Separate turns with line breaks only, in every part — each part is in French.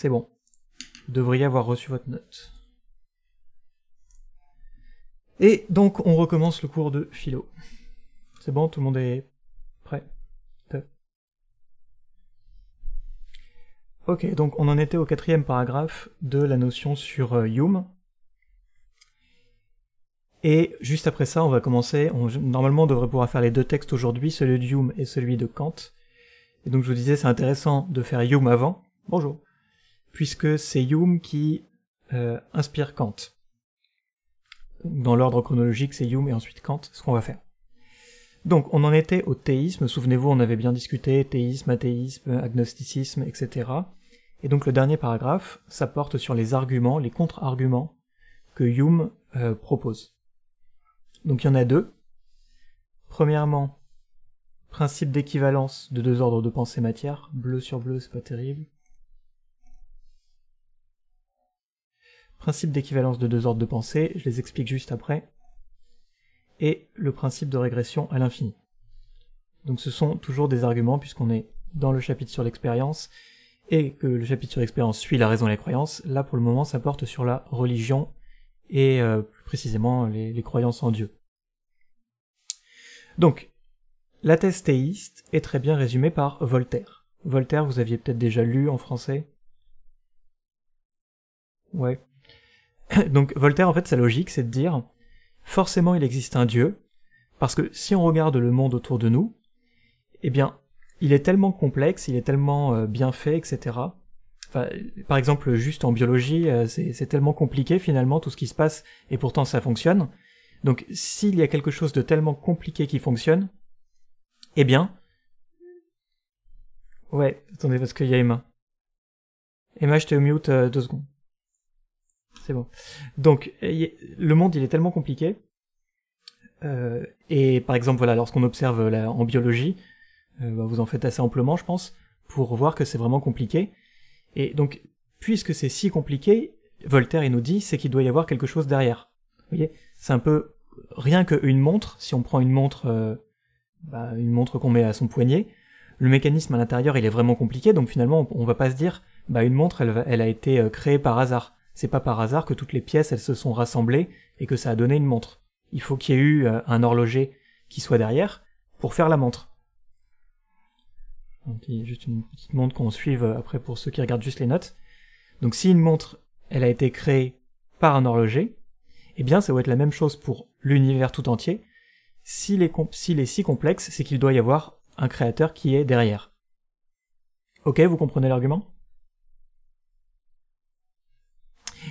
C'est bon. Vous devriez avoir reçu votre note. Et donc, on recommence le cours de philo. C'est bon, tout le monde est prêt Ok, donc on en était au quatrième paragraphe de la notion sur euh, Hume. Et juste après ça, on va commencer, on, normalement on devrait pouvoir faire les deux textes aujourd'hui, celui de Hume et celui de Kant. Et donc je vous disais, c'est intéressant de faire Hume avant. Bonjour puisque c'est Hume qui euh, inspire Kant. Dans l'ordre chronologique, c'est Hume et ensuite Kant, ce qu'on va faire. Donc, on en était au théisme, souvenez-vous, on avait bien discuté théisme, athéisme, agnosticisme, etc. Et donc le dernier paragraphe, ça porte sur les arguments, les contre-arguments que Hume euh, propose. Donc il y en a deux. Premièrement, principe d'équivalence de deux ordres de pensée matière, bleu sur bleu, c'est pas terrible. Principe d'équivalence de deux ordres de pensée, je les explique juste après. Et le principe de régression à l'infini. Donc ce sont toujours des arguments puisqu'on est dans le chapitre sur l'expérience et que le chapitre sur l'expérience suit la raison et les croyances. Là pour le moment ça porte sur la religion et euh, plus précisément les, les croyances en Dieu. Donc, la thèse théiste est très bien résumée par Voltaire. Voltaire, vous aviez peut-être déjà lu en français Ouais. Donc Voltaire, en fait, sa logique, c'est de dire, forcément il existe un Dieu, parce que si on regarde le monde autour de nous, eh bien, il est tellement complexe, il est tellement euh, bien fait, etc. Enfin, par exemple, juste en biologie, euh, c'est tellement compliqué finalement tout ce qui se passe, et pourtant ça fonctionne. Donc s'il y a quelque chose de tellement compliqué qui fonctionne, eh bien... Ouais, attendez parce qu'il y a Emma. Emma, je t'ai au mute euh, deux secondes. Donc, le monde, il est tellement compliqué. Euh, et par exemple, voilà, lorsqu'on observe en biologie, euh, bah, vous en faites assez amplement, je pense, pour voir que c'est vraiment compliqué. Et donc, puisque c'est si compliqué, Voltaire, il nous dit, c'est qu'il doit y avoir quelque chose derrière. Vous voyez, c'est un peu rien qu'une montre. Si on prend une montre, euh, bah, une montre qu'on met à son poignet, le mécanisme à l'intérieur, il est vraiment compliqué. Donc finalement, on, va pas se dire, bah, une montre, elle a été créée par hasard. C'est pas par hasard que toutes les pièces, elles se sont rassemblées et que ça a donné une montre. Il faut qu'il y ait eu euh, un horloger qui soit derrière pour faire la montre. il y a juste une petite montre qu'on suive euh, après pour ceux qui regardent juste les notes. Donc si une montre, elle a été créée par un horloger, eh bien ça doit être la même chose pour l'univers tout entier. S'il est si complexe, c'est qu'il doit y avoir un créateur qui est derrière. Ok, vous comprenez l'argument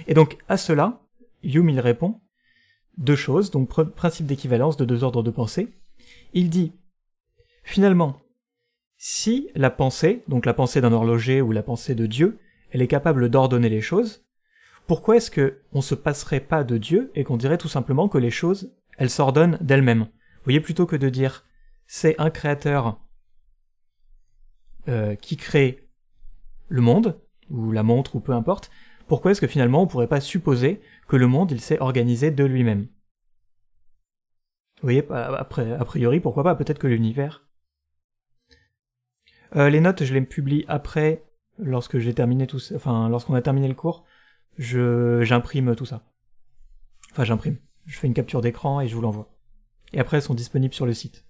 Et donc à cela, Hume il répond deux choses, donc principe d'équivalence de deux ordres de pensée. Il dit finalement, si la pensée, donc la pensée d'un horloger ou la pensée de Dieu, elle est capable d'ordonner les choses, pourquoi est-ce que on se passerait pas de Dieu et qu'on dirait tout simplement que les choses, elles s'ordonnent d'elles-mêmes Vous voyez, plutôt que de dire c'est un créateur euh, qui crée le monde, ou la montre, ou peu importe, pourquoi est-ce que finalement on pourrait pas supposer que le monde il s'est organisé de lui-même Vous voyez, a priori, pourquoi pas Peut-être que l'univers. Euh, les notes, je les publie après, lorsque j'ai terminé tout, enfin, lorsqu'on a terminé le cours, je j'imprime tout ça. Enfin, j'imprime. Je fais une capture d'écran et je vous l'envoie. Et après, elles sont disponibles sur le site,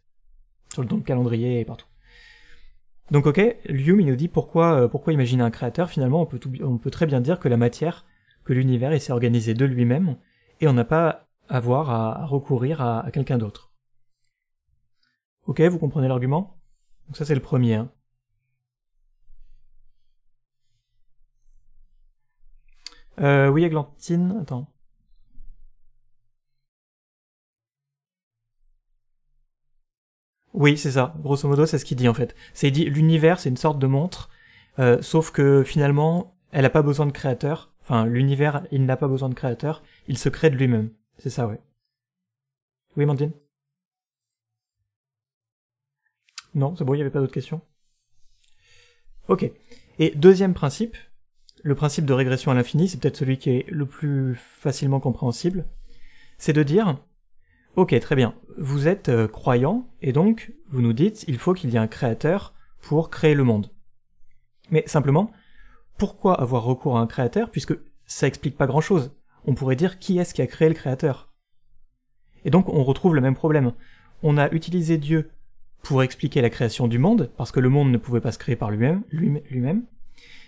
sur le, le calendrier et partout. Donc ok, Liu il nous dit pourquoi, euh, pourquoi imaginer un créateur Finalement, on peut, on peut très bien dire que la matière, que l'univers, il s'est organisé de lui-même, et on n'a pas avoir à, à recourir à, quelqu'un d'autre. Ok, vous comprenez l'argument Donc ça c'est le premier. Hein. Euh, oui, Aglantine attends. Oui, c'est ça. Grosso modo, c'est ce qu'il dit en fait. C'est dit l'univers, c'est une sorte de montre, euh, sauf que finalement, elle n'a pas besoin de créateur. Enfin, l'univers, il n'a pas besoin de créateur. Il se crée de lui-même. C'est ça, oui. Oui, Mandine Non, c'est bon, il n'y avait pas d'autres questions. Ok. Et deuxième principe, le principe de régression à l'infini, c'est peut-être celui qui est le plus facilement compréhensible, c'est de dire Ok, très bien. Vous êtes euh, croyant, et donc vous nous dites il faut qu'il y ait un créateur pour créer le monde. Mais simplement, pourquoi avoir recours à un créateur puisque ça explique pas grand chose On pourrait dire qui est-ce qui a créé le créateur Et donc on retrouve le même problème. On a utilisé Dieu pour expliquer la création du monde, parce que le monde ne pouvait pas se créer par lui-même, lui-même,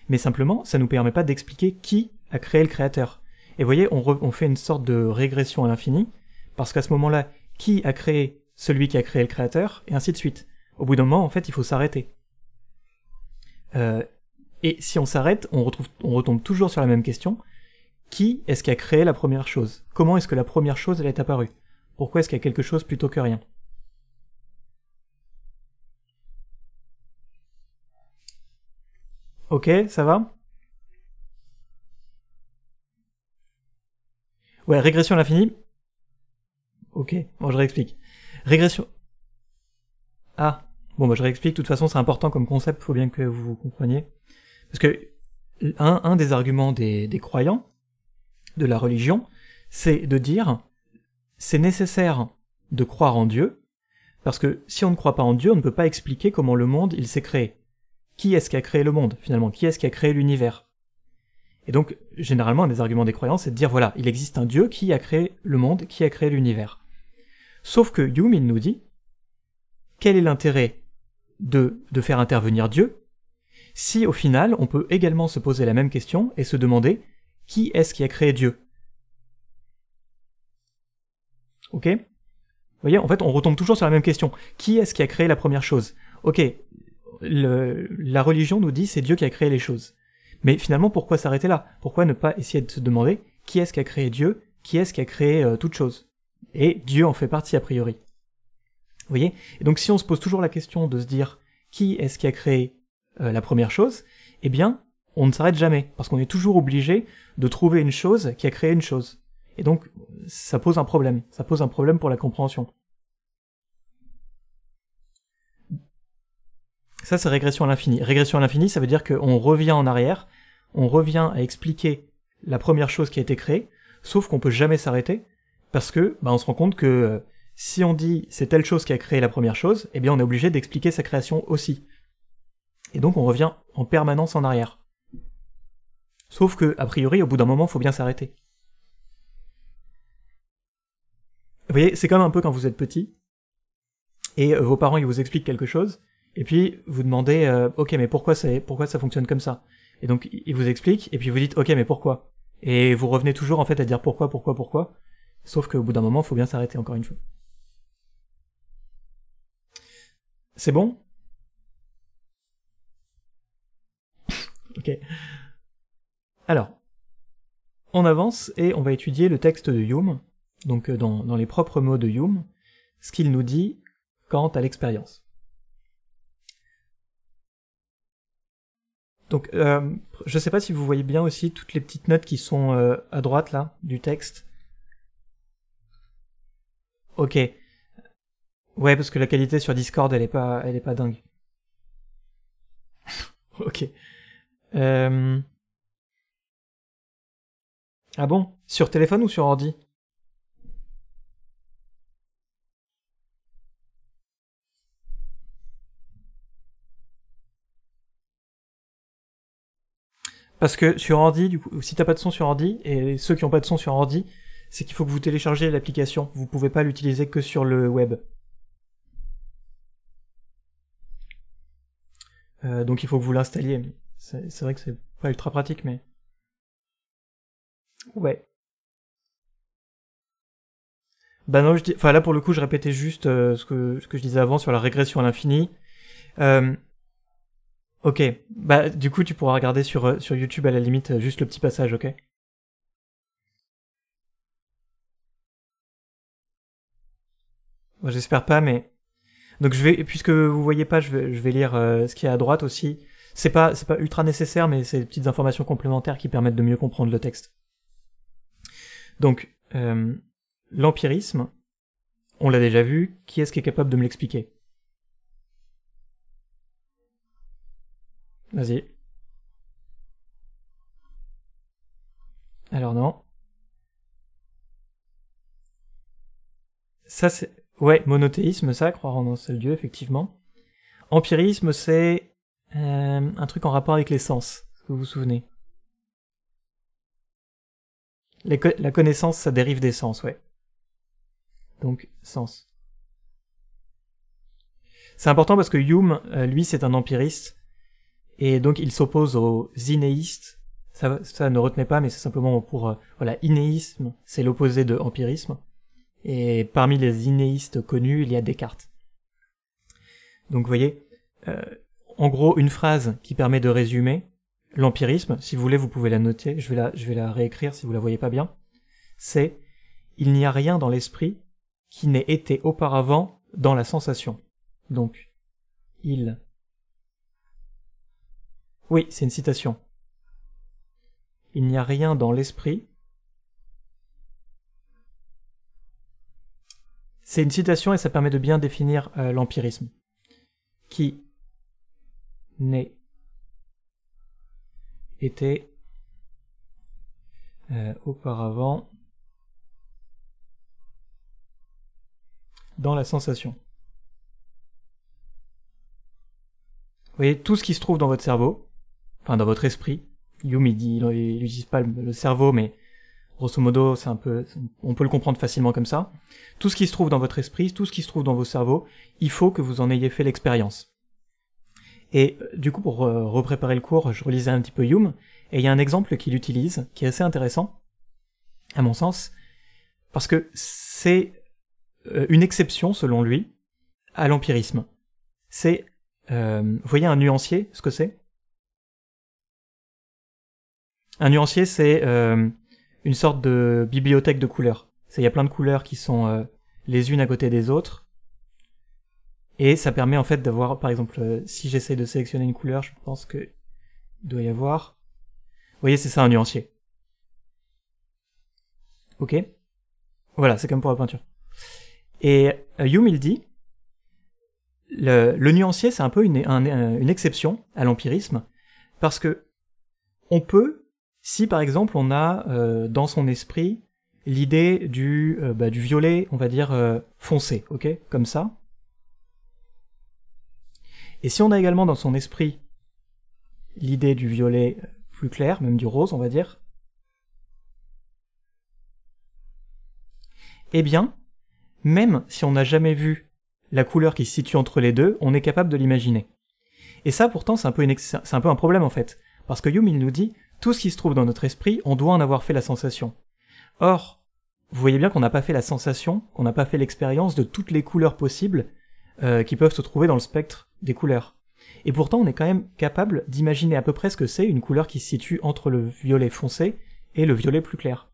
mais simplement ça nous permet pas d'expliquer qui a créé le créateur. Et voyez, on fait une sorte de régression à l'infini, parce qu'à ce moment-là, qui a créé celui qui a créé le créateur, et ainsi de suite. Au bout d'un moment, en fait, il faut s'arrêter. Euh, et si on s'arrête, on, retrouve, on retombe toujours sur la même question. Qui est-ce qui a créé la première chose Comment est-ce que la première chose, elle est apparue Pourquoi est-ce qu'il y a quelque chose plutôt que rien Ok, ça va Ouais, régression à l'infini, Ok, bon, je réexplique. Régression. Ah, bon, bah, je réexplique. De toute façon, c'est important comme concept, faut bien que vous, vous compreniez. Parce que un, des arguments des, des croyants de la religion, c'est de dire c'est nécessaire de croire en Dieu, parce que si on ne croit pas en Dieu, on ne peut pas expliquer comment le monde il s'est créé. Qui est-ce qui a créé le monde finalement Qui est-ce qui a créé l'univers Et donc, généralement, un des arguments des croyants, c'est de dire voilà, il existe un Dieu qui a créé le monde, qui a créé l'univers. Sauf que Hume, nous dit, quel est l'intérêt de, faire intervenir Dieu si au final on peut également se poser la même question et se demander qui est-ce qui a créé Dieu Ok Vous voyez, en fait, on retombe toujours sur la même question. Qui est-ce qui a créé la première chose Ok, la religion nous dit c'est Dieu qui a créé les choses. Mais finalement, pourquoi s'arrêter là Pourquoi ne pas essayer de se demander qui est-ce qui a créé Dieu Qui est-ce qui a créé euh, toutes toute chose et Dieu en fait partie a priori. Vous voyez Et donc si on se pose toujours la question de se dire qui est-ce qui a créé euh, la première chose, eh bien, on ne s'arrête jamais, parce qu'on est toujours obligé de trouver une chose qui a créé une chose. Et donc, ça pose un problème, ça pose un problème pour la compréhension. Ça, c'est régression à l'infini. Régression à l'infini, ça veut dire qu'on revient en arrière, on revient à expliquer la première chose qui a été créée, sauf qu'on peut jamais s'arrêter, parce que bah, on se rend compte que euh, si on dit c'est telle chose qui a créé la première chose, eh bien on est obligé d'expliquer sa création aussi. Et donc on revient en permanence en arrière. Sauf que, a priori, au bout d'un moment, il faut bien s'arrêter. Vous voyez, c'est comme un peu quand vous êtes petit, et euh, vos parents ils vous expliquent quelque chose, et puis vous demandez euh, ok mais pourquoi ça, pourquoi ça fonctionne comme ça Et donc ils vous expliquent, et puis vous dites ok mais pourquoi Et vous revenez toujours en fait à dire pourquoi, pourquoi, pourquoi, Sauf qu'au bout d'un moment, il faut bien s'arrêter encore une fois. C'est bon Ok. Alors, on avance et on va étudier le texte de Hume, donc euh, dans, les propres mots de Hume, ce qu'il nous dit quant à l'expérience. Donc, euh, je ne sais pas si vous voyez bien aussi toutes les petites notes qui sont euh, à droite là du texte. Ok. Ouais, parce que la qualité sur Discord, elle est pas, elle est pas dingue. ok. Euh, ah bon Sur téléphone ou sur ordi Parce que sur ordi, du coup, si t'as pas de son sur ordi, et ceux qui ont pas de son sur ordi, c'est qu'il faut que vous téléchargez l'application. Vous ne pouvez pas l'utiliser que sur le web. Euh, donc il faut que vous l'installiez. C'est vrai que c'est pas ultra pratique, mais. Ouais. Bah non, je enfin là pour le coup, je répétais juste euh, ce, que, je disais avant sur la régression à l'infini. Euh, ok, bah du coup tu pourras regarder sur, sur YouTube à la limite juste le petit passage, ok J'espère pas, mais donc je vais, puisque vous voyez pas, je vais, je vais lire euh, ce qui est à droite aussi. C'est pas, c'est pas ultra nécessaire, mais c'est des petites informations complémentaires qui permettent de mieux comprendre le texte. Donc, euh, l'empirisme, on l'a déjà vu. Qui est-ce qui est capable de me l'expliquer Vas-y. Alors non. Ça c'est Ouais, monothéisme, ça, croire en un seul Dieu, effectivement. Empirisme, c'est euh, un truc en rapport avec les sens, vous vous souvenez. La, connaissance, ça dérive des sens, ouais. Donc, sens. C'est important parce que Hume, euh, lui, c'est un empiriste, et donc il s'oppose aux inéistes. Ça, ne retenez pas, mais c'est simplement pour... Euh, voilà, inéisme, c'est l'opposé de empirisme. Et parmi les inéistes connus, il y a Descartes. Donc vous voyez, euh, en gros, une phrase qui permet de résumer l'empirisme, si vous voulez, vous pouvez la noter, je vais la, je vais la réécrire si vous la voyez pas bien, c'est il n'y a rien dans l'esprit qui n'ait été auparavant dans la sensation. Donc, il... Oui, c'est une citation. Il n'y a rien dans l'esprit C'est une citation et ça permet de bien définir euh, l'empirisme, qui n'est euh, auparavant dans la sensation. Vous voyez, tout ce qui se trouve dans votre cerveau, enfin dans votre esprit, Hume il dit, il n'utilise pas le cerveau, mais Grosso modo, c'est un peu, on peut le comprendre facilement comme ça. Tout ce qui se trouve dans votre esprit, tout ce qui se trouve dans vos cerveaux, il faut que vous en ayez fait l'expérience. Et euh, du coup, pour euh, repréparer le cours, je relisais un petit peu Hume, et il y a un exemple qu'il utilise, qui est assez intéressant, à mon sens, parce que c'est euh, une exception, selon lui, à l'empirisme. C'est, vous voyez un nuancier, ce que c'est Un nuancier, c'est une sorte de bibliothèque de couleurs. Il y a plein de couleurs qui sont euh, les unes à côté des autres. Et ça permet en fait d'avoir, par exemple, euh, si j'essaie de sélectionner une couleur, je pense que il doit y avoir. Vous voyez, c'est ça un nuancier. Ok Voilà, c'est comme pour la peinture. Et euh, Hume, il dit, le, le nuancier, c'est un peu une, une exception à l'empirisme, parce que on peut si par exemple on a euh, dans son esprit l'idée du, euh, bah, du violet, on va dire euh, foncé, ok, comme ça. Et si on a également dans son esprit l'idée du violet plus clair, même du rose, on va dire, eh bien, même si on n'a jamais vu la couleur qui se situe entre les deux, on est capable de l'imaginer. Et ça pourtant c'est un, peu un peu un problème en fait, parce que Hume il nous dit tout ce qui se trouve dans notre esprit, on doit en avoir fait la sensation. Or, vous voyez bien qu'on n'a pas fait la sensation, qu'on n'a pas fait l'expérience de toutes les couleurs possibles euh, qui peuvent se trouver dans le spectre des couleurs. Et pourtant, on est quand même capable d'imaginer à peu près ce que c'est une couleur qui se situe entre le violet foncé et le violet plus clair.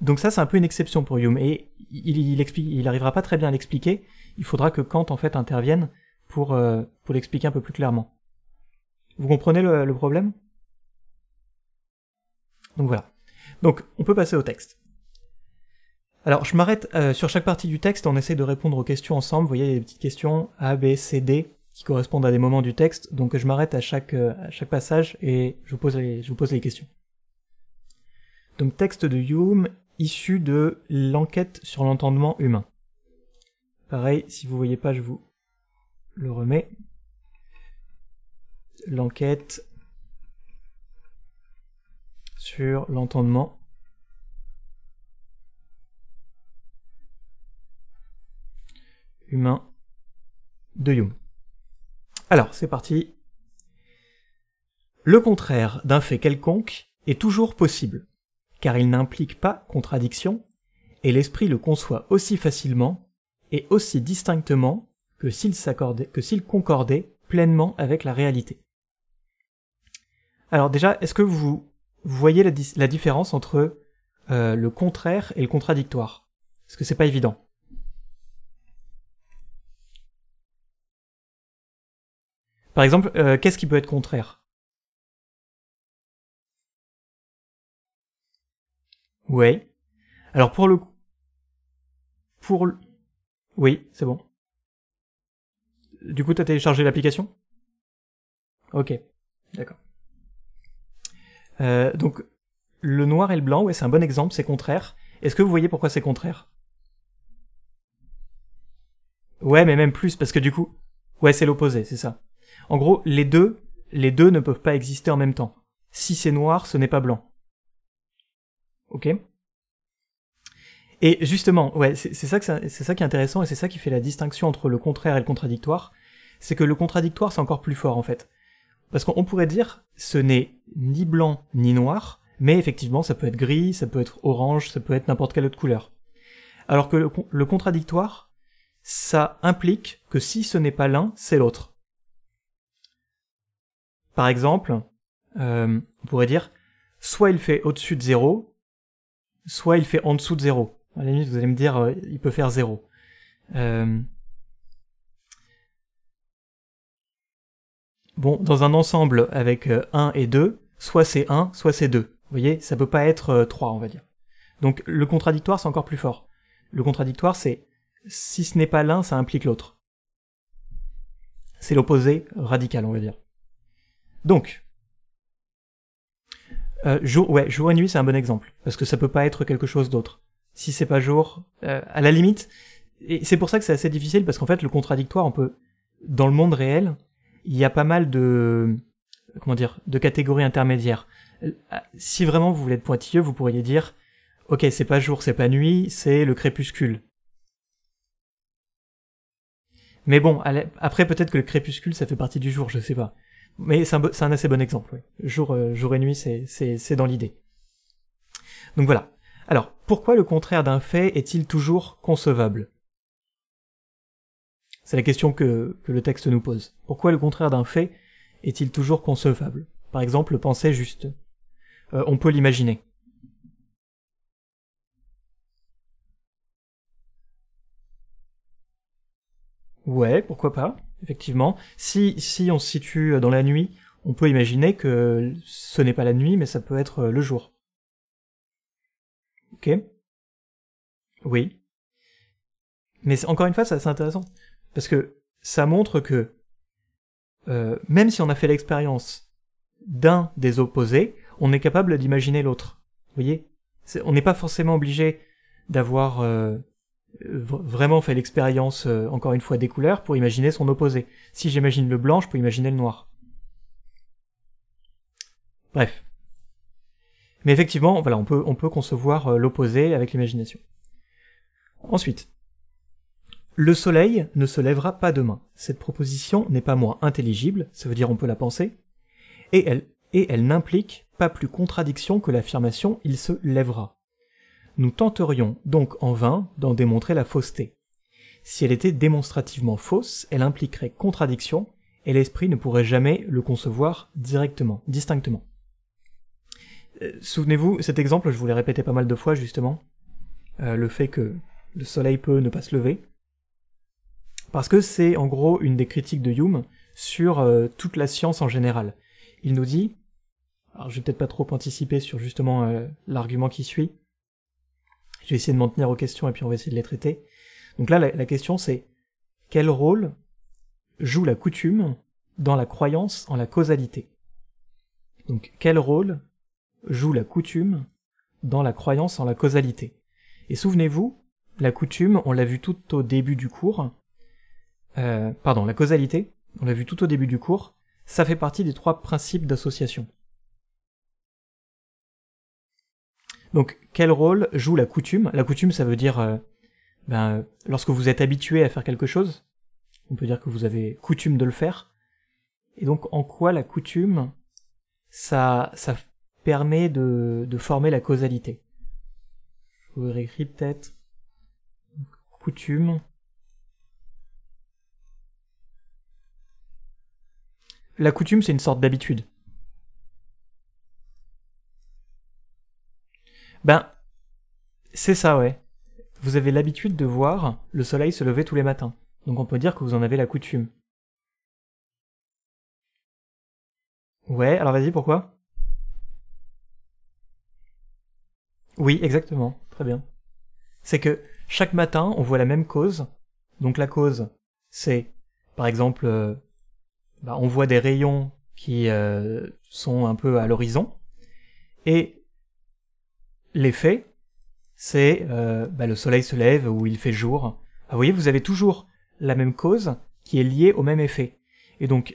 Donc ça, c'est un peu une exception pour Hume, et il, il, pas très bien à l'expliquer, il faudra que Kant en fait intervienne pour, euh, pour l'expliquer un peu plus clairement. Vous comprenez le problème donc voilà. Donc on peut passer au texte. Alors je m'arrête euh, sur chaque partie du texte, on essaie de répondre aux questions ensemble. Vous voyez, il y a des petites questions A, B, C, D qui correspondent à des moments du texte, donc je m'arrête à chaque, euh, passage et je vous, pose les, questions. Donc texte de Hume issu de l'enquête sur l'entendement humain. Pareil, si vous voyez pas, je vous le remets. L'enquête sur l'entendement. humain de Hume. Alors, c'est parti. Le contraire d'un fait quelconque est toujours possible, car il n'implique pas contradiction, et l'esprit le conçoit aussi facilement et aussi distinctement que s'il s'accordait, que s'il concordait pleinement avec la réalité. Alors déjà, est-ce que vous vous voyez la, différence entre euh, le contraire et le contradictoire. Parce que c'est pas évident. Par exemple, euh, qu'est-ce qui peut être contraire Oui. Alors pour le... Pour le... Oui, c'est bon. Du coup, t'as téléchargé l'application Ok, d'accord. Euh, donc le noir et le blanc, ouais, c'est un bon exemple, c'est contraire. Est-ce que vous voyez pourquoi c'est contraire Ouais, mais même plus, parce que du coup, ouais, c'est l'opposé, c'est ça. En gros, les deux, les deux ne peuvent pas exister en même temps. Si c'est noir, ce n'est pas blanc. Ok Et justement, ouais, c'est ça qui est intéressant et c'est ça qui fait la distinction entre le contraire et le contradictoire. C'est que le contradictoire, c'est encore plus fort en fait. Parce qu'on pourrait dire, ce n'est ni blanc ni noir, mais effectivement, ça peut être gris, ça peut être orange, ça peut être n'importe quelle autre couleur. Alors que le, contradictoire, ça implique que si ce n'est pas l'un, c'est l'autre. Par exemple, euh, on pourrait dire, soit il fait au-dessus de 0, soit il fait en dessous de 0. À la limite, vous allez me dire, euh, il peut faire 0. bon, dans un ensemble avec 1 euh, et 2, soit c'est 1, soit c'est 2. Vous voyez, ça peut pas être 3, euh, on va dire. Donc le contradictoire, c'est encore plus fort. Le contradictoire, c'est si ce n'est pas l'un, ça implique l'autre. C'est l'opposé radical, on va dire. Donc, euh, jour, ouais, et nuit, c'est un bon exemple, parce que ça peut pas être quelque chose d'autre. Si c'est pas jour, à la limite, et c'est pour ça que c'est assez difficile, parce qu'en fait, le contradictoire, on peut, dans le monde réel, il y a pas mal de comment dire de catégories intermédiaires. Euh, si vraiment vous voulez être pointilleux, vous pourriez dire OK, c'est pas jour, c'est pas nuit, c'est le crépuscule. Mais bon, après peut-être que le crépuscule ça fait partie du jour, je sais pas. Mais c'est un, assez bon exemple. Jour, euh, jour et nuit, c'est dans l'idée. Donc voilà. Alors, pourquoi le contraire d'un fait est-il toujours concevable c'est la question que, le texte nous pose. Pourquoi le contraire d'un fait est-il toujours concevable Par exemple, penser juste. Euh, on peut l'imaginer. Ouais, pourquoi pas, effectivement. Si, si on se situe dans la nuit, on peut imaginer que ce n'est pas la nuit, mais ça peut être le jour. Ok Oui. Mais encore une fois, ça c'est intéressant. Parce que ça montre que euh, même si on a fait l'expérience d'un des opposés, on est capable d'imaginer l'autre. Vous voyez On n'est pas forcément obligé d'avoir euh, vraiment fait l'expérience, euh, encore une fois, des couleurs pour imaginer son opposé. Si j'imagine le blanc, je peux imaginer le noir. Bref. Mais effectivement, voilà, on peut, on peut concevoir l'opposé avec l'imagination. Ensuite, le soleil ne se lèvera pas demain. Cette proposition n'est pas moins intelligible, ça veut dire on peut la penser, et elle, et elle n'implique pas plus contradiction que l'affirmation il se lèvera. Nous tenterions donc en vain d'en démontrer la fausseté. Si elle était démonstrativement fausse, elle impliquerait contradiction et l'esprit ne pourrait jamais le concevoir directement, distinctement. Euh, souvenez-vous, cet exemple, je vous l'ai répété pas mal de fois justement, euh, le fait que le soleil peut ne pas se lever, parce que c'est en gros une des critiques de Hume sur euh, toute la science en général. Il nous dit, alors je vais peut-être pas trop anticiper sur justement euh, l'argument qui suit, je vais essayer de m'en tenir aux questions et puis on va essayer de les traiter. Donc là, la question c'est, quel rôle joue la coutume dans la croyance en la causalité Donc quel rôle joue la coutume dans la croyance en la causalité Et souvenez-vous, la coutume, on l'a vu tout au début du cours, euh, pardon, la causalité, on l'a vu tout au début du cours, ça fait partie des trois principes d'association. Donc, quel rôle joue la coutume La coutume, ça veut dire, euh, ben, lorsque vous êtes habitué à faire quelque chose, on peut dire que vous avez coutume de le faire. Et donc, en quoi la coutume, ça, ça permet de, de former la causalité Je vous peut-être. Coutume. la coutume, c'est une sorte d'habitude. Ben, c'est ça, ouais. Vous avez l'habitude de voir le soleil se lever tous les matins, donc on peut dire que vous en avez la coutume. Ouais, alors vas-y, pourquoi Oui, exactement, très bien. C'est que chaque matin, on voit la même cause. Donc la cause, c'est, par exemple, euh, bah, on voit des rayons qui euh, sont un peu à l'horizon. Et l'effet, c'est euh, bah, le soleil se lève ou il fait jour. Ah, vous voyez, vous avez toujours la même cause qui est liée au même effet. Et donc,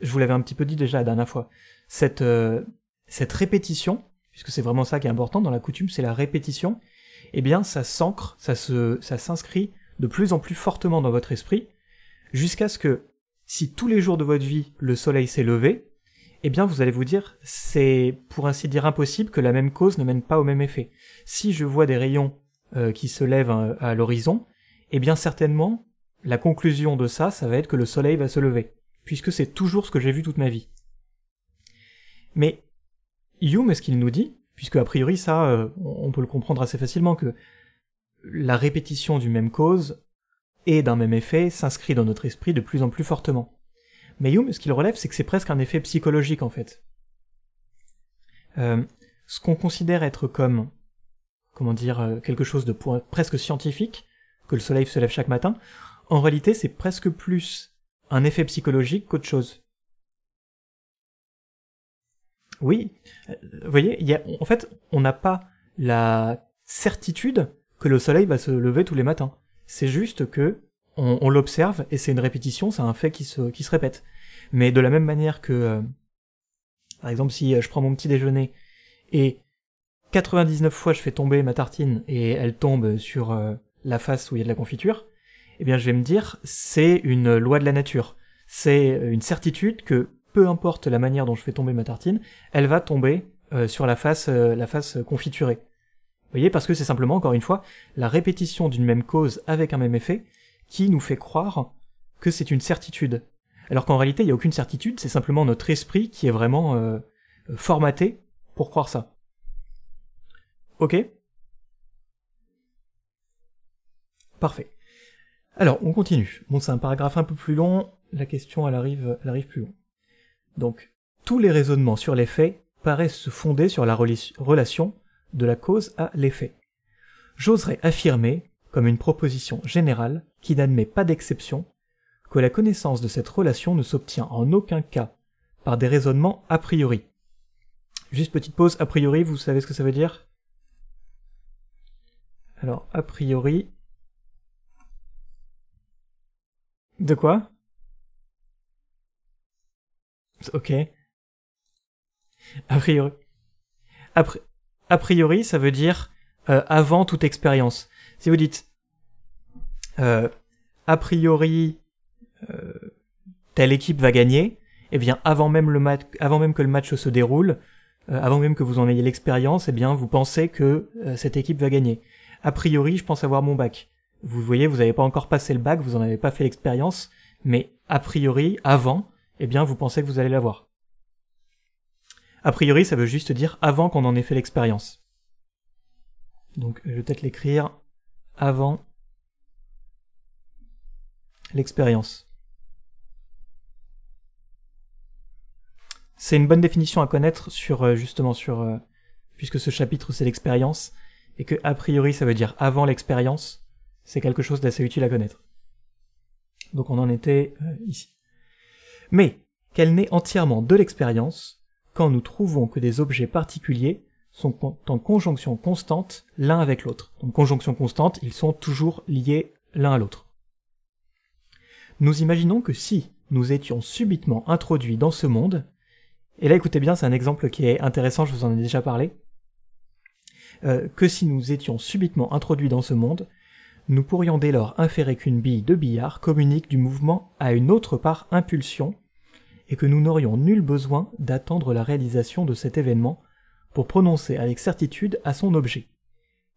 je vous l'avais un petit peu dit déjà la dernière fois, cette, euh, cette répétition, puisque c'est vraiment ça qui est important dans la coutume, c'est la répétition, eh bien ça s'ancre, ça ça s'inscrit de plus en plus fortement dans votre esprit, jusqu'à ce que si tous les jours de votre vie le soleil s'est levé, eh bien vous allez vous dire c'est pour ainsi dire impossible que la même cause ne mène pas au même effet. Si je vois des rayons euh, qui se lèvent euh, à, l'horizon, eh bien certainement la conclusion de ça, ça va être que le soleil va se lever, puisque c'est toujours ce que j'ai vu toute ma vie. Mais Hume, ce qu'il nous dit, puisque a priori ça, euh, on peut le comprendre assez facilement que la répétition du même cause et d'un même effet s'inscrit dans notre esprit de plus en plus fortement. Mais Hume, ce qu'il relève, c'est que c'est presque un effet psychologique en fait. Euh, ce qu'on considère être comme, comment dire, euh, quelque chose de presque scientifique, que le soleil se lève chaque matin, en réalité c'est presque plus un effet psychologique qu'autre chose. Oui, euh, vous voyez, en fait, on n'a pas la certitude que le soleil va se lever tous les matins. C'est juste que on, l'observe et c'est une répétition, c'est un fait qui se, qui se répète. Mais de la même manière que, euh, par exemple, si euh, je prends mon petit déjeuner et 99 fois je fais tomber ma tartine et elle tombe sur euh, la face où il y a de la confiture, eh bien je vais me dire, c'est une loi de la nature. C'est une certitude que peu importe la manière dont je fais tomber ma tartine, elle va tomber sur la face, la face confiturée. Vous voyez, parce que c'est simplement, encore une fois, la répétition d'une même cause avec un même effet qui nous fait croire que c'est une certitude. Alors qu'en réalité, il n'y a aucune certitude, c'est simplement notre esprit qui est vraiment euh, formaté pour croire ça. Ok Parfait. Alors, on continue. Bon, c'est un paragraphe un peu plus long, la question elle arrive, elle arrive plus loin. Donc, tous les raisonnements sur les faits paraissent se fonder sur la relation de la cause à l'effet. J'oserais affirmer, comme une proposition générale, qui n'admet pas d'exception, que la connaissance de cette relation ne s'obtient en aucun cas par des raisonnements a priori. Juste petite pause, a priori, vous savez ce que ça veut dire Alors, a priori... De quoi Ok. A priori. Après, a priori, ça veut dire euh, avant toute expérience. Si vous dites euh, a priori euh, telle équipe va gagner, et eh bien avant même le match, avant même que le match se déroule, avant même que vous en ayez l'expérience, eh bien vous pensez que cette équipe va gagner. A priori, je pense avoir mon bac. Vous voyez, vous n'avez pas encore passé le bac, vous n'en avez pas fait l'expérience, mais a priori, avant, et eh bien vous pensez que vous allez l'avoir. A priori, ça veut juste dire avant qu'on en ait fait l'expérience. Donc je vais peut-être l'écrire avant l'expérience. C'est une bonne définition à connaître sur euh, justement sur euh, puisque ce chapitre c'est l'expérience et que a priori ça veut dire avant l'expérience, c'est quelque chose d'assez utile à connaître. Donc on en était euh, ici. Mais qu'elle naît entièrement de l'expérience, quand nous trouvons que des objets particuliers sont en conjonction constante l'un avec l'autre. Donc conjonction constante, ils sont toujours liés l'un à l'autre. Nous imaginons que si nous étions subitement introduits dans ce monde, et là écoutez bien, c'est un exemple qui est intéressant, je vous en ai déjà parlé, euh, que si nous étions subitement introduits dans ce monde, nous pourrions dès lors inférer qu'une bille de billard communique du mouvement à une autre par impulsion et que nous n'aurions nul besoin d'attendre la réalisation de cet événement pour prononcer avec certitude à son objet.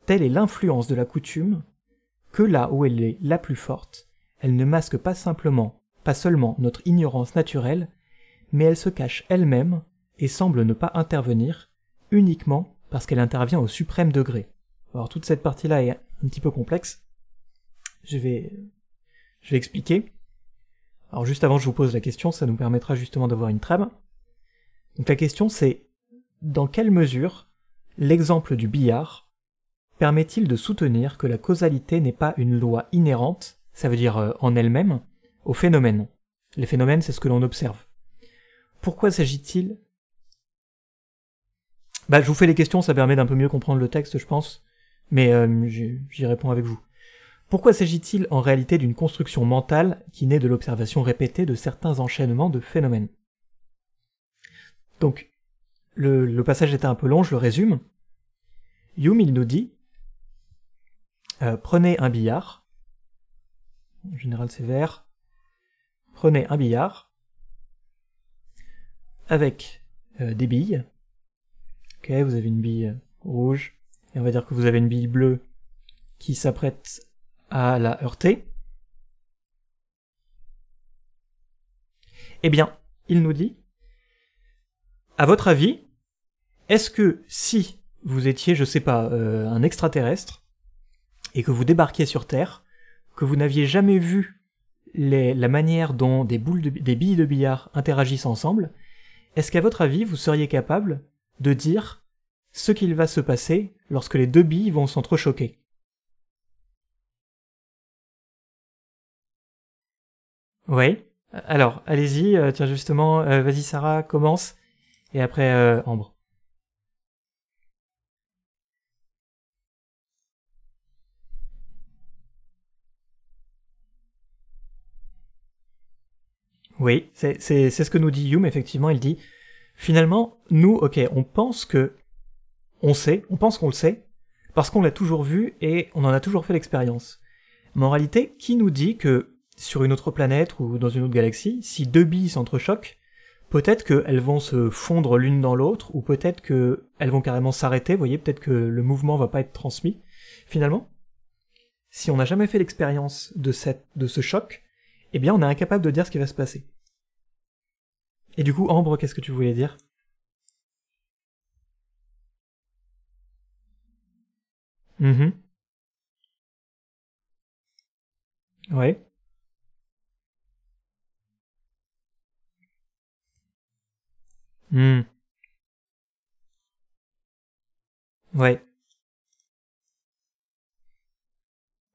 Telle est l'influence de la coutume, que là où elle est la plus forte, elle ne masque pas simplement, pas seulement notre ignorance naturelle, mais elle se cache elle-même et semble ne pas intervenir uniquement parce qu'elle intervient au suprême degré. Alors toute cette partie-là est un petit peu complexe. Je vais, je vais expliquer. Alors juste avant, je vous pose la question, ça nous permettra justement d'avoir une trame. Donc la question c'est, dans quelle mesure l'exemple du billard permet-il de soutenir que la causalité n'est pas une loi inhérente, ça veut dire euh, en elle-même, au phénomène Les phénomènes, c'est ce que l'on observe. Pourquoi s'agit-il Bah, je vous fais les questions, ça permet d'un peu mieux comprendre le texte, je pense, mais euh, j'y réponds avec vous. Pourquoi s'agit-il en réalité d'une construction mentale qui naît de l'observation répétée de certains enchaînements de phénomènes Donc, le, passage était un peu long, je le résume. Hume, il nous dit euh, prenez un billard, en général c'est vert, prenez un billard avec euh, des billes. Ok, vous avez une bille rouge, et on va dire que vous avez une bille bleue qui s'apprête à la heurter, eh bien, il nous dit, à votre avis, est-ce que si vous étiez, je sais pas, euh, un extraterrestre, et que vous débarquiez sur Terre, que vous n'aviez jamais vu la manière dont des, boules des billes de billard interagissent ensemble, est-ce qu'à votre avis, vous seriez capable de dire ce qu'il va se passer lorsque les deux billes vont s'entrechoquer Oui. Alors, allez-y. Euh, tiens, justement, euh, vas-y, Sarah, commence. Et après, euh, Ambre. Oui, c'est ce que nous dit Hume, effectivement. Il dit, finalement, nous, ok, on pense que on sait, on pense qu'on le sait, parce qu'on l'a toujours vu et on en a toujours fait l'expérience. Mais en réalité, qui nous dit que sur une autre planète ou dans une autre galaxie, si deux billes s'entrechoquent, peut-être qu'elles vont se fondre l'une dans l'autre, ou peut-être qu'elles vont carrément s'arrêter, vous voyez, peut-être que le mouvement va pas être transmis. Finalement, si on n'a jamais fait l'expérience de, cette, de ce choc, eh bien on est incapable de dire ce qui va se passer. Et du coup, Ambre, qu'est-ce que tu voulais dire mm-hmm. Ouais. Hmm. Ouais.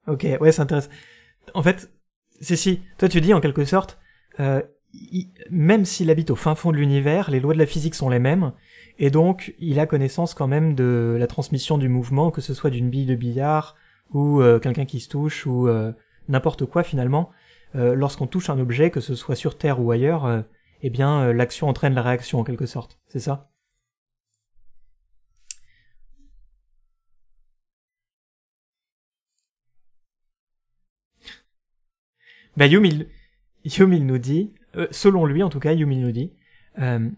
Ok, ouais, c'est intéressant. En fait, c'est si, toi tu dis en quelque sorte, euh, même s'il habite au fin fond de l'univers, les lois de la physique sont les mêmes, et donc il a connaissance quand même de la transmission du mouvement, que ce soit d'une bille de billard, ou euh, quelqu'un qui se touche, ou euh, n'importe quoi finalement. Lorsqu'on touche un objet, que ce soit sur Terre ou ailleurs, eh bien, euh, l'action entraîne la réaction en quelque sorte, c'est ça Bah, Yumil, nous dit, euh, selon lui en tout cas, Yumil nous dit, euh,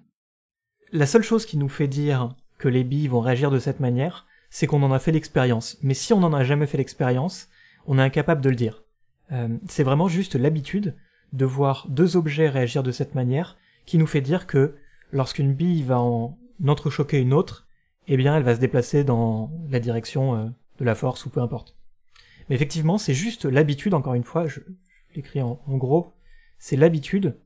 la seule chose qui nous fait dire que les billes vont réagir de cette manière, c'est qu'on en a fait l'expérience. Mais si on n'en a jamais fait l'expérience, on est incapable de le dire. c'est vraiment juste l'habitude de voir deux objets réagir de cette manière, qui nous fait dire que lorsqu'une bille va en entrechoquer une autre, eh bien elle va se déplacer dans la direction euh, de la force ou peu importe. Mais effectivement, c'est juste l'habitude, encore une fois, je, l'écris en gros, c'est l'habitude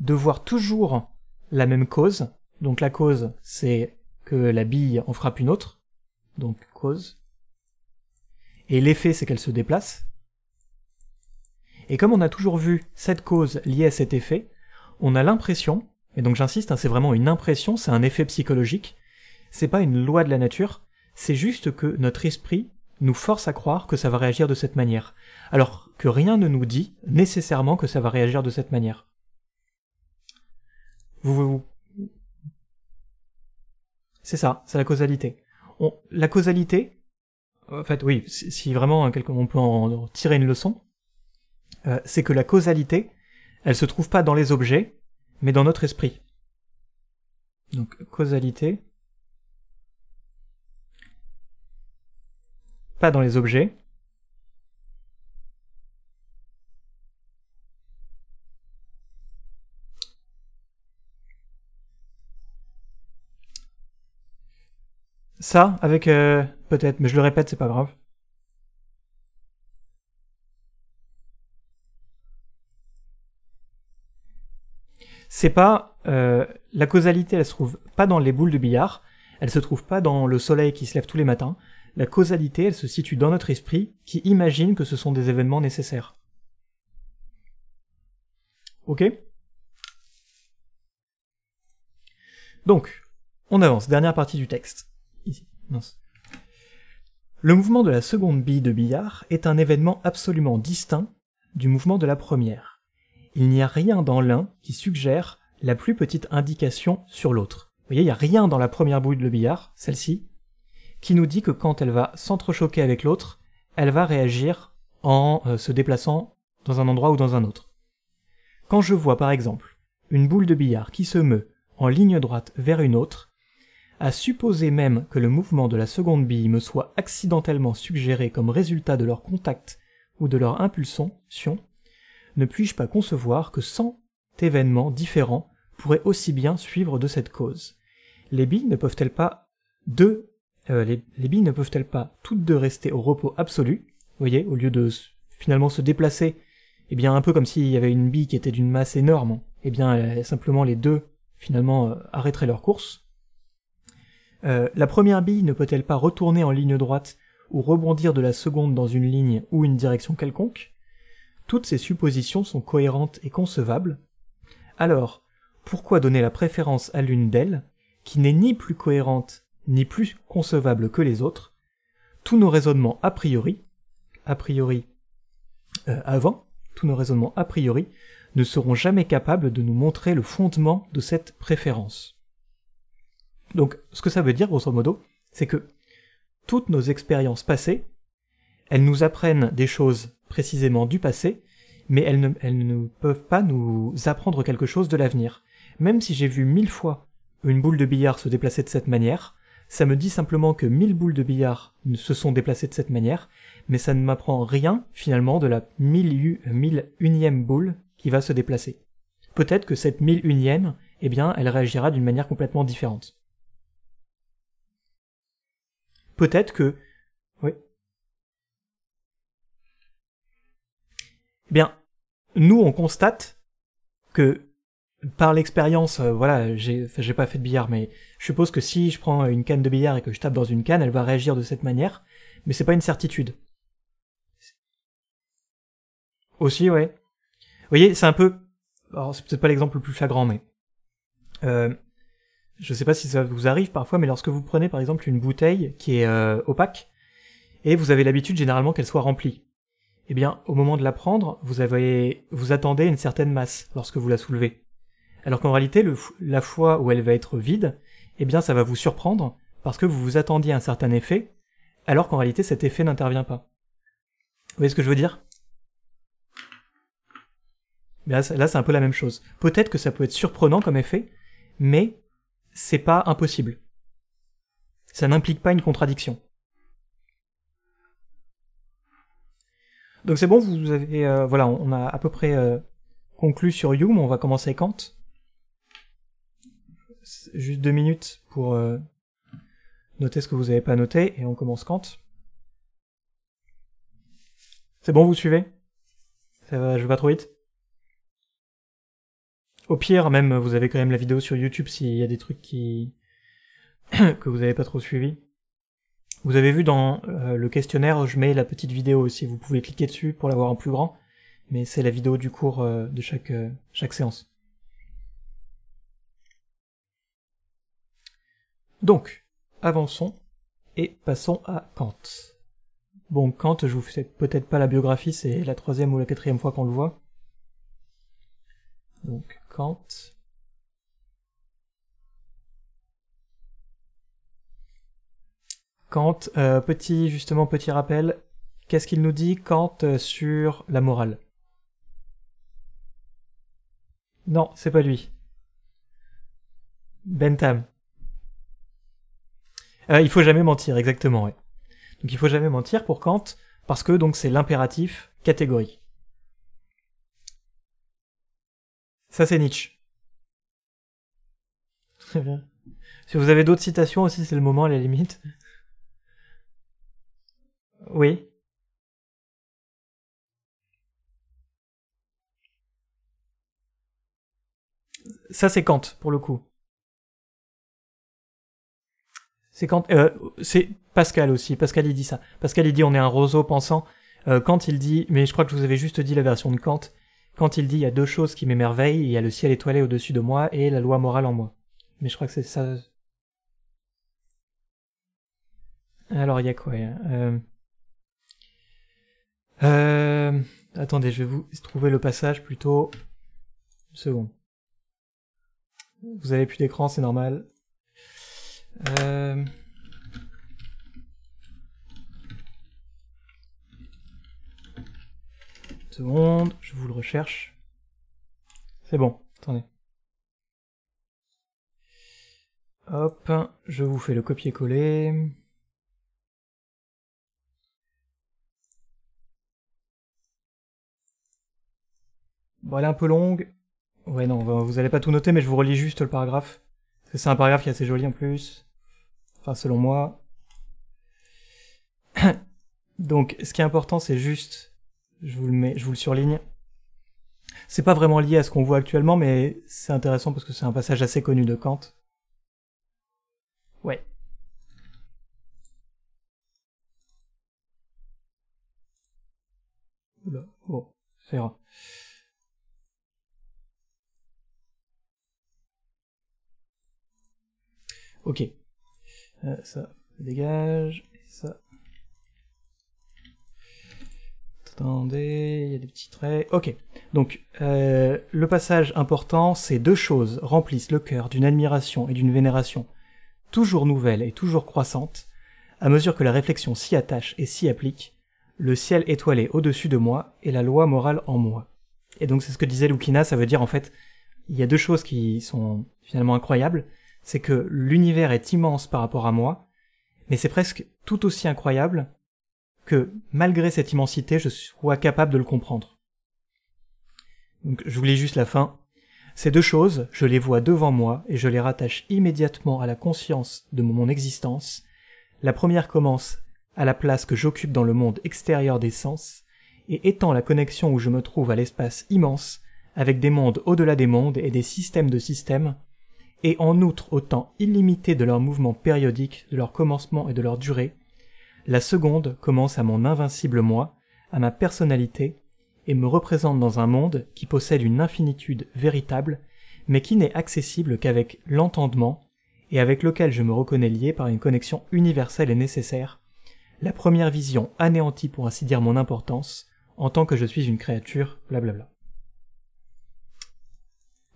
de voir toujours la même cause. Donc la cause, c'est que la bille en frappe une autre, donc cause. Et l'effet, c'est qu'elle se déplace. Et comme on a toujours vu cette cause liée à cet effet, on a l'impression, et donc j'insiste, hein, c'est vraiment une impression, c'est un effet psychologique, c'est pas une loi de la nature, c'est juste que notre esprit nous force à croire que ça va réagir de cette manière, alors que rien ne nous dit nécessairement que ça va réagir de cette manière. Vous, vous, C'est ça, c'est la causalité. la causalité, en fait, oui, si, vraiment hein, on peut en tirer une leçon, euh, c'est que la causalité, elle se trouve pas dans les objets, mais dans notre esprit. Donc causalité, pas dans les objets, ça avec euh, peut-être, mais je le répète, c'est pas grave. c'est pas euh, la causalité, elle se trouve pas dans les boules de billard, elle se trouve pas dans le soleil qui se lève tous les matins. La causalité, elle se situe dans notre esprit qui imagine que ce sont des événements nécessaires. Ok Donc, on avance, dernière partie du texte. Le mouvement de la seconde bille de billard est un événement absolument distinct du mouvement de la première il n'y a rien dans l'un qui suggère la plus petite indication sur l'autre. Vous voyez, il n'y a rien dans la première boule de billard, celle-ci, qui nous dit que quand elle va s'entrechoquer avec l'autre, elle va réagir en euh, se déplaçant dans un endroit ou dans un autre. Quand je vois par exemple une boule de billard qui se meut en ligne droite vers une autre, à supposer même que le mouvement de la seconde bille me soit accidentellement suggéré comme résultat de leur contact ou de leur impulsion, ne puis-je pas concevoir que cent événements différents pourraient aussi bien suivre de cette cause Les billes ne peuvent-elles pas deux euh, les, billes ne peuvent-elles pas toutes deux rester au repos absolu voyez, au lieu de finalement se déplacer, eh bien un peu comme s'il y avait une bille qui était d'une masse énorme, eh bien euh, simplement les deux finalement euh, arrêteraient leur course. la première bille ne peut-elle pas retourner en ligne droite ou rebondir de la seconde dans une ligne ou une direction quelconque toutes ces suppositions sont cohérentes et concevables. Alors, pourquoi donner la préférence à l'une d'elles, qui n'est ni plus cohérente ni plus concevable que les autres Tous nos raisonnements a priori, a priori euh, avant, tous nos raisonnements a priori ne seront jamais capables de nous montrer le fondement de cette préférence. Donc, ce que ça veut dire, grosso modo, c'est que toutes nos expériences passées, elles nous apprennent des choses précisément du passé, mais elles ne, elles peuvent pas nous apprendre quelque chose de l'avenir. Même si j'ai vu mille fois une boule de billard se déplacer de cette manière, ça me dit simplement que mille boules de billard se sont déplacées de cette manière, mais ça ne m'apprend rien finalement de la mille, mille unième boule qui va se déplacer. Peut-être que cette mille unième, eh bien, elle réagira d'une manière complètement différente. Peut-être que Bien, nous, on constate que par l'expérience, euh, voilà, j'ai pas fait de billard, mais je suppose que si je prends une canne de billard et que je tape dans une canne, elle va réagir de cette manière, mais c'est pas une certitude. Aussi, ouais. Vous voyez, c'est un peu. Alors, c'est peut-être pas l'exemple le plus flagrant, mais. Euh, je sais pas si ça vous arrive parfois, mais lorsque vous prenez par exemple une bouteille qui est euh, opaque, et vous avez l'habitude généralement qu'elle soit remplie eh bien, au moment de la prendre, vous avez, vous attendez une certaine masse lorsque vous la soulevez. Alors qu'en réalité, la fois où elle va être vide, eh bien, ça va vous surprendre parce que vous vous attendiez à un certain effet, alors qu'en réalité, cet effet n'intervient pas. Vous voyez ce que je veux dire? Là, c'est un peu la même chose. Peut-être que ça peut être surprenant comme effet, mais c'est pas impossible. Ça n'implique pas une contradiction. Donc c'est bon, vous avez, euh, voilà, on a à peu près euh, conclu sur Hume, on va commencer Kant. Juste deux minutes pour euh, noter ce que vous n'avez pas noté, et on commence Kant. C'est bon, vous suivez Ça va, je vais pas trop vite Au pire, même, vous avez quand même la vidéo sur YouTube s'il y a des trucs qui... que vous n'avez pas trop suivi. Vous avez vu dans euh, le questionnaire, je mets la petite vidéo aussi, vous pouvez cliquer dessus pour la voir en plus grand, mais c'est la vidéo du cours euh, de chaque, euh, chaque séance. Donc, avançons et passons à Kant. Bon, Kant, je vous fais peut-être pas la biographie, c'est la troisième ou la quatrième fois qu'on le voit. Donc, Kant. Kant, euh, petit, justement, petit rappel, qu'est-ce qu'il nous dit Kant euh, sur la morale Non, c'est pas lui. Bentham. Euh, il faut jamais mentir, exactement, Donc il faut jamais mentir pour Kant, parce que donc c'est l'impératif catégorie. Ça c'est Nietzsche. Très bien. Si vous avez d'autres citations aussi, c'est le moment à la limite. Oui. Ça, c'est Kant, pour le coup. C'est Kant. Euh, c'est Pascal aussi. Pascal, il dit ça. Pascal, il dit on est un roseau pensant. Euh, Kant, il dit, mais je crois que je vous avais juste dit la version de Kant. quand il dit il y a deux choses qui m'émerveillent il y a le ciel étoilé au-dessus de moi et la loi morale en moi. Mais je crois que c'est ça. Alors, il y a quoi euh... Euh, attendez, je vais vous trouver le passage plutôt. Une seconde. Vous avez plus d'écran, c'est normal. Euh... Une seconde, je vous le recherche. C'est bon, attendez. Hop, je vous fais le copier-coller. Bon, elle est un peu longue. Ouais, non, vous allez pas tout noter, mais je vous relis juste le paragraphe. c'est un paragraphe qui est assez joli en plus. Enfin, selon moi. Donc, ce qui est important, c'est juste, je vous le mets, je vous le surligne. C'est pas vraiment lié à ce qu'on voit actuellement, mais c'est intéressant parce que c'est un passage assez connu de Kant. Ouais. Voilà. bon, c'est Ok. Euh, ça dégage. ça. Attendez, il y a des petits traits. Ok. Donc, euh, le passage important, c'est deux choses remplissent le cœur d'une admiration et d'une vénération toujours nouvelle et toujours croissante, à mesure que la réflexion s'y attache et s'y applique, le ciel étoilé au-dessus de moi et la loi morale en moi. Et donc c'est ce que disait Lukina, ça veut dire en fait, il y a deux choses qui sont finalement incroyables, c'est que l'univers est immense par rapport à moi, mais c'est presque tout aussi incroyable que, malgré cette immensité, je sois capable de le comprendre. Donc, je vous lis juste la fin. Ces deux choses, je les vois devant moi et je les rattache immédiatement à la conscience de mon existence. La première commence à la place que j'occupe dans le monde extérieur des sens et étant la connexion où je me trouve à l'espace immense avec des mondes au-delà des mondes et des systèmes de systèmes et en outre au temps illimité de leurs mouvements périodiques, de leur commencement et de leur durée, la seconde commence à mon invincible moi, à ma personnalité, et me représente dans un monde qui possède une infinitude véritable, mais qui n'est accessible qu'avec l'entendement, et avec lequel je me reconnais lié par une connexion universelle et nécessaire, la première vision anéantie pour ainsi dire mon importance, en tant que je suis une créature, blablabla.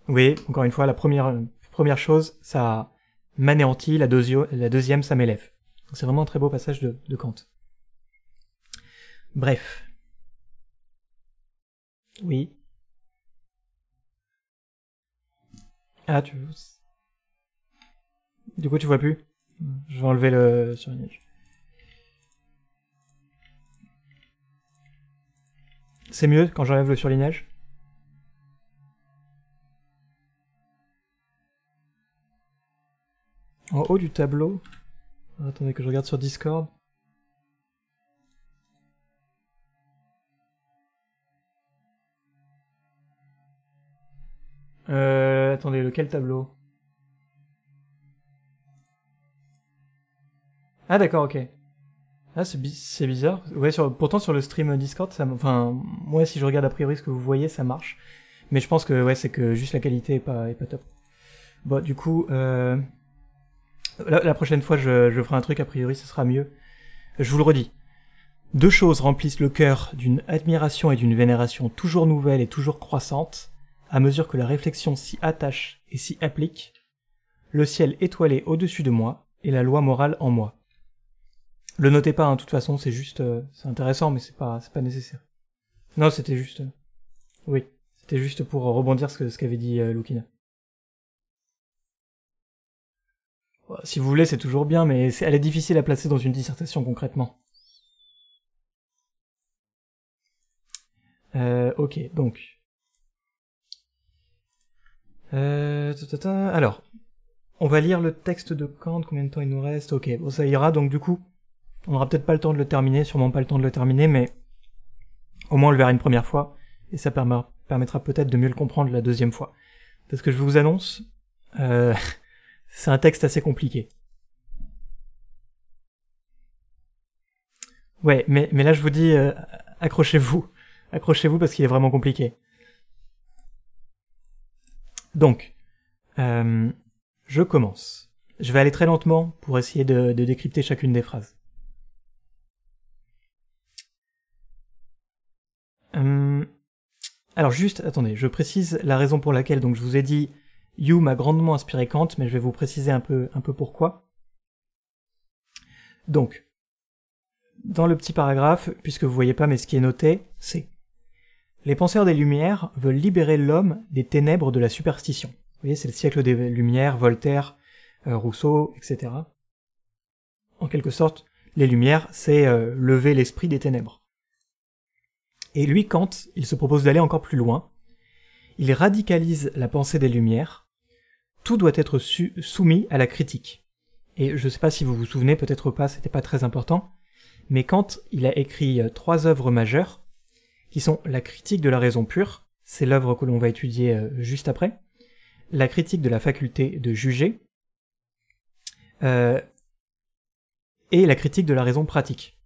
Oui, encore une fois, la première première chose, ça m'anéantit, la, deuxième, ça m'élève. C'est vraiment un très beau passage de, de Kant. Bref. Oui. Ah, tu Du coup, tu vois plus Je vais enlever le surlignage. C'est mieux quand j'enlève le surlignage En haut du tableau, attendez que je regarde sur Discord. Euh, attendez, lequel tableau Ah d'accord, ok. Ah c'est bizarre. Ouais, pourtant sur le stream Discord, ça, enfin moi si je regarde a priori ce que vous voyez, ça marche. Mais je pense que ouais, c'est que juste la qualité est pas, est pas top. Bon, du coup, euh, la, prochaine fois, je, ferai un truc, a priori, ce sera mieux. Je vous le redis. Deux choses remplissent le cœur d'une admiration et d'une vénération toujours nouvelle et toujours croissante, à mesure que la réflexion s'y attache et s'y applique, le ciel étoilé au-dessus de moi et la loi morale en moi. Le notez pas, hein, de toute façon, c'est juste, euh, c'est intéressant, mais c'est pas, c'est pas nécessaire. Non, c'était juste, euh, oui, c'était juste pour rebondir ce ce qu'avait dit euh, Lukina. Bah, si vous voulez, c'est toujours bien, mais elle est difficile à placer dans une dissertation concrètement. Euh, ok, donc. Euh, alors, on va lire le texte de Kant, combien de temps il nous reste Ok, bon ça ira, donc du coup, on n'aura peut-être pas le temps de le terminer, sûrement pas le temps de le terminer, mais au moins on le verra une première fois, et ça permettra peut-être de mieux le comprendre la deuxième fois. Parce que je vous annonce, euh, c'est un texte assez compliqué. Ouais, mais, là je vous dis, euh, accrochez-vous. Accrochez-vous parce qu'il est vraiment compliqué. Donc, euh, je commence. Je vais aller très lentement pour essayer de, décrypter chacune des phrases. Euh, alors juste, attendez, je précise la raison pour laquelle donc je vous ai dit You m'a grandement inspiré Kant, mais je vais vous préciser un peu, un peu pourquoi. Donc, dans le petit paragraphe, puisque vous voyez pas, mais ce qui est noté, c'est les penseurs des Lumières veulent libérer l'homme des ténèbres de la superstition. Vous voyez, c'est le siècle des Lumières, Voltaire, euh, Rousseau, etc. En quelque sorte, les Lumières, c'est euh, lever l'esprit des ténèbres. Et lui, Kant, il se propose d'aller encore plus loin. Il radicalise la pensée des Lumières tout doit être su soumis à la critique. Et je ne sais pas si vous vous souvenez, peut-être pas, c'était pas très important, mais Kant, il a écrit euh, trois œuvres majeures, qui sont la critique de la raison pure, c'est l'œuvre que l'on va étudier euh, juste après, la critique de la faculté de juger, euh, et la critique de la raison pratique.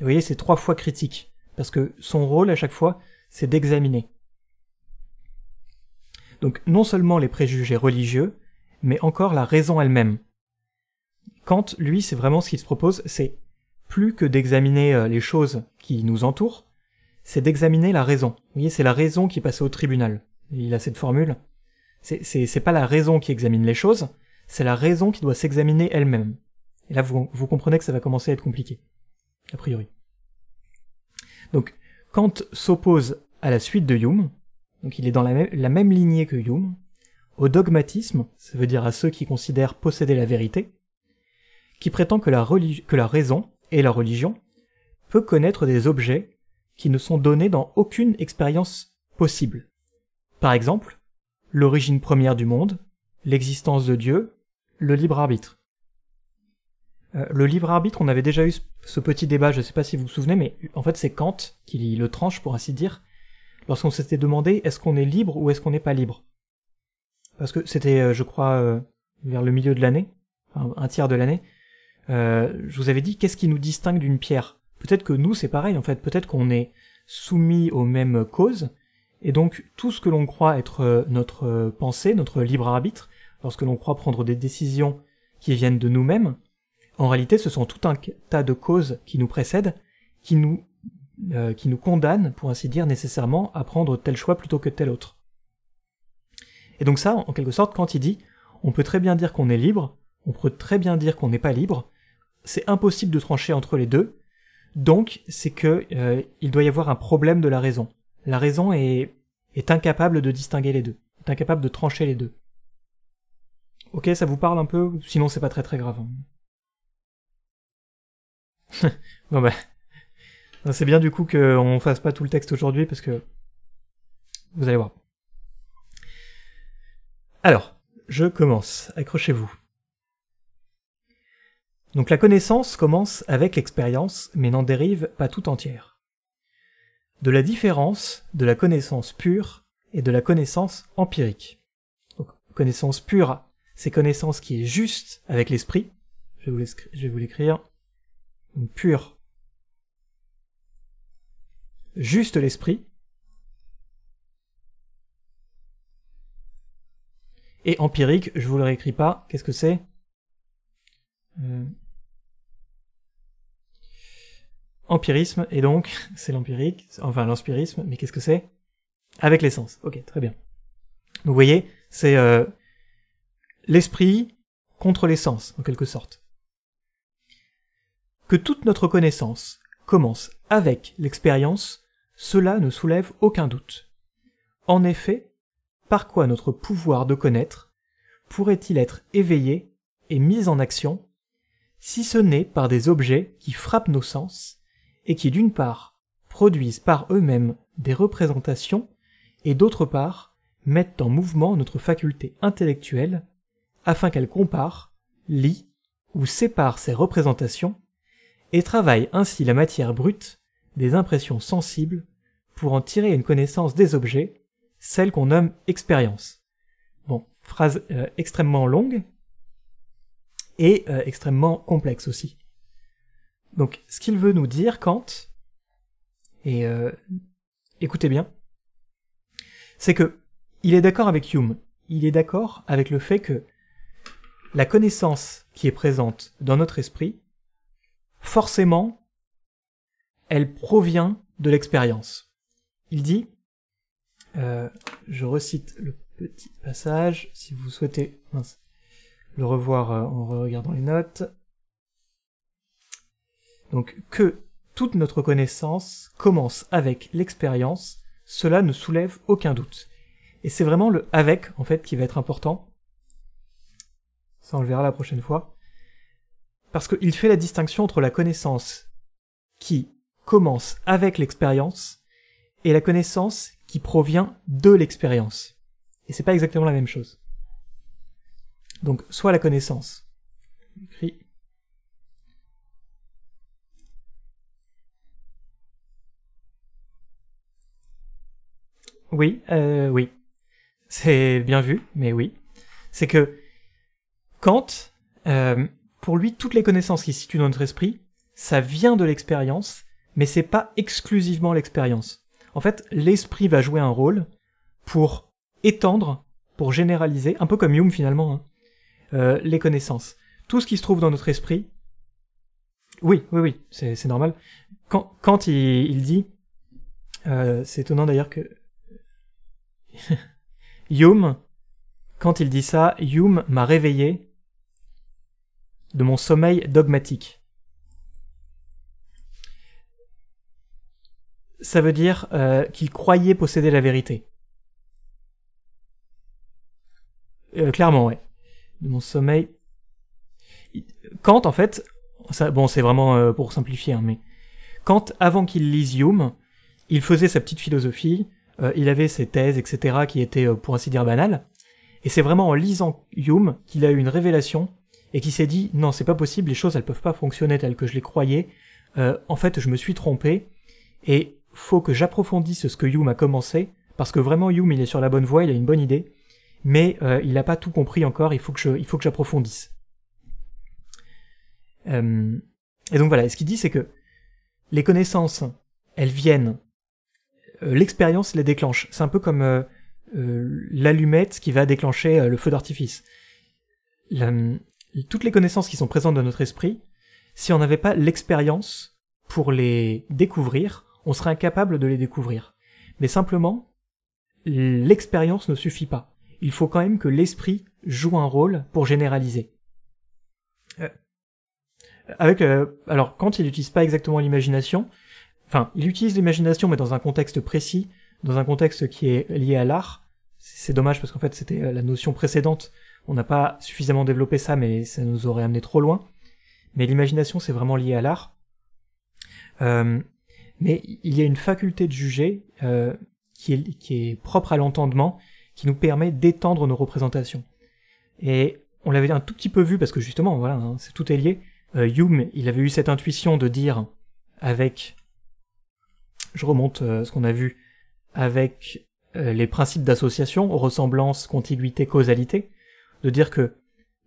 Vous voyez, c'est trois fois critique, parce que son rôle à chaque fois, c'est d'examiner. Donc non seulement les préjugés religieux, mais encore la raison elle-même. Kant, lui, c'est vraiment ce qu'il se propose, c'est plus que d'examiner euh, les choses qui nous entourent, c'est d'examiner la raison. Vous voyez, c'est la raison qui passe au tribunal. Il a cette formule. C'est pas la raison qui examine les choses, c'est la raison qui doit s'examiner elle-même. Et là, vous, comprenez que ça va commencer à être compliqué, a priori. Donc, Kant s'oppose à la suite de Hume, donc il est dans la, même, lignée que Hume, au dogmatisme, ça veut dire à ceux qui considèrent posséder la vérité, qui prétend que la, raison et la religion peuvent connaître des objets qui ne sont donnés dans aucune expérience possible. Par exemple, l'origine première du monde, l'existence de Dieu, le libre arbitre. Euh, le libre arbitre, on avait déjà eu ce petit débat, je ne sais pas si vous vous souvenez, mais en fait c'est Kant qui le tranche, pour ainsi dire, lorsqu'on s'était demandé est-ce qu'on est libre ou est-ce qu'on n'est pas libre. Parce que c'était, euh, je crois, euh, vers le milieu de l'année, un tiers de l'année, euh, je vous avais dit qu'est-ce qui nous distingue d'une pierre. Peut-être que nous, c'est pareil, en fait, peut-être qu'on est soumis aux mêmes causes, et donc tout ce que l'on croit être notre pensée, notre libre arbitre, lorsque l'on croit prendre des décisions qui viennent de nous-mêmes, en réalité, ce sont tout un tas de causes qui nous précèdent, qui nous euh, qui nous condamne, pour ainsi dire, nécessairement à prendre tel choix plutôt que tel autre. Et donc ça, en quelque sorte, quand il dit on peut très bien dire qu'on est libre, on peut très bien dire qu'on n'est pas libre, c'est impossible de trancher entre les deux, donc c'est que euh, il doit y avoir un problème de la raison. La raison est, est incapable de distinguer les deux, est incapable de trancher les deux. Ok, ça vous parle un peu Sinon c'est pas très très grave. bon bah, c'est bien du coup qu'on fasse pas tout le texte aujourd'hui parce que vous allez voir. Alors, je commence. Accrochez-vous. Donc la connaissance commence avec l'expérience, mais n'en dérive pas tout entière. De la différence de la connaissance pure et de la connaissance empirique. Donc, connaissance pure, c'est connaissance qui est juste avec l'esprit. Je vais vous l'écrire. Pure, juste l'esprit, et empirique, je vous le réécris pas, qu'est-ce que c'est euh, Empirisme, et donc, c'est l'empirique, enfin l'inspirisme, mais qu'est-ce que c'est Avec les sens, ok, très bien. vous voyez, c'est euh, l'esprit contre les sens, en quelque sorte. Que toute notre connaissance commence avec l'expérience cela ne soulève aucun doute. En effet, par quoi notre pouvoir de connaître pourrait-il être éveillé et mis en action, si ce n'est par des objets qui frappent nos sens et qui d'une part produisent par eux-mêmes des représentations et d'autre part mettent en mouvement notre faculté intellectuelle afin qu'elle compare, lie ou sépare ces représentations et travaille ainsi la matière brute des impressions sensibles pour en tirer une connaissance des objets, celle qu'on nomme expérience. Bon, phrase euh, extrêmement longue et euh, extrêmement complexe aussi. Donc ce qu'il veut nous dire, Kant, et euh, écoutez bien, c'est que il est d'accord avec Hume, il est d'accord avec le fait que la connaissance qui est présente dans notre esprit, forcément, elle provient de l'expérience. Il dit, euh, je recite le petit passage, si vous souhaitez le revoir euh, en regardant les notes. Donc que toute notre connaissance commence avec l'expérience, cela ne soulève aucun doute. Et c'est vraiment le avec, en fait, qui va être important. Ça, on le verra la prochaine fois. Parce qu'il fait la distinction entre la connaissance qui commence avec l'expérience et la connaissance qui provient de l'expérience. Et c'est pas exactement la même chose. Donc, soit la connaissance. Oui, euh, oui. C'est bien vu, mais oui. C'est que Kant, euh, pour lui, toutes les connaissances qui se situent dans notre esprit, ça vient de l'expérience mais c'est pas exclusivement l'expérience. En fait, l'esprit va jouer un rôle pour étendre, pour généraliser, un peu comme Hume finalement, hein, euh, les connaissances. Tout ce qui se trouve dans notre esprit, oui, oui, oui, c'est normal. Quand, il, dit, euh, c'est étonnant d'ailleurs que Hume, quand il dit ça, Hume m'a réveillé de mon sommeil dogmatique. ça veut dire euh, qu'il croyait posséder la vérité. Euh, clairement, ouais. mon sommeil. Kant, en fait, ça, bon, c'est vraiment euh, pour simplifier, hein, mais Kant, avant qu'il lise Hume, il faisait sa petite philosophie, il avait ses thèses, etc., qui étaient, pour ainsi dire, banales. Et c'est vraiment en lisant Hume qu'il a eu une révélation et qu'il s'est dit non, c'est pas possible, les choses elles peuvent pas fonctionner telles que je les croyais. en fait, je me suis trompé. Et faut que j'approfondisse ce que Youm a commencé, parce que vraiment Youm il est sur la bonne voie, il a une bonne idée, mais euh, il n'a pas tout compris encore, il faut que il faut que j'approfondisse. Euh, et donc voilà, ce qu'il dit c'est que les connaissances, elles viennent, euh, l'expérience les déclenche. C'est un peu comme l'allumette qui va déclencher le feu d'artifice. toutes les connaissances qui sont présentes dans notre esprit, si on n'avait pas l'expérience pour les découvrir, on serait incapable de les découvrir. Mais simplement, l'expérience ne suffit pas. Il faut quand même que l'esprit joue un rôle pour généraliser. Euh, avec, euh, alors, quand il n'utilise pas exactement l'imagination, enfin, il utilise l'imagination, mais dans un contexte précis, dans un contexte qui est lié à l'art. C'est dommage parce qu'en fait, c'était euh, la notion précédente. On n'a pas suffisamment développé ça, mais ça nous aurait amené trop loin. Mais l'imagination, c'est vraiment lié à l'art. Euh, mais il y a une faculté de juger euh, qui, est, propre à l'entendement, qui nous permet d'étendre nos représentations. Et on l'avait un tout petit peu vu, parce que justement, voilà, hein, c'est tout est lié. Euh, Hume, il avait eu cette intuition de dire, avec, je remonte euh, ce qu'on a vu, avec euh, les principes d'association, ressemblance, contiguïté, causalité, de dire que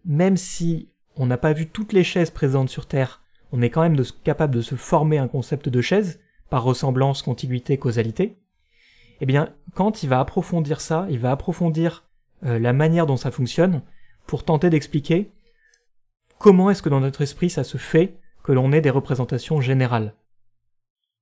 même si on n'a pas vu toutes les chaises présentes sur Terre, on est quand même capable de se former un concept de chaise, par ressemblance, contiguïté, causalité, eh bien, quand il va approfondir ça, il va approfondir euh, la manière dont ça fonctionne pour tenter d'expliquer comment est-ce que dans notre esprit ça se fait que l'on ait des représentations générales.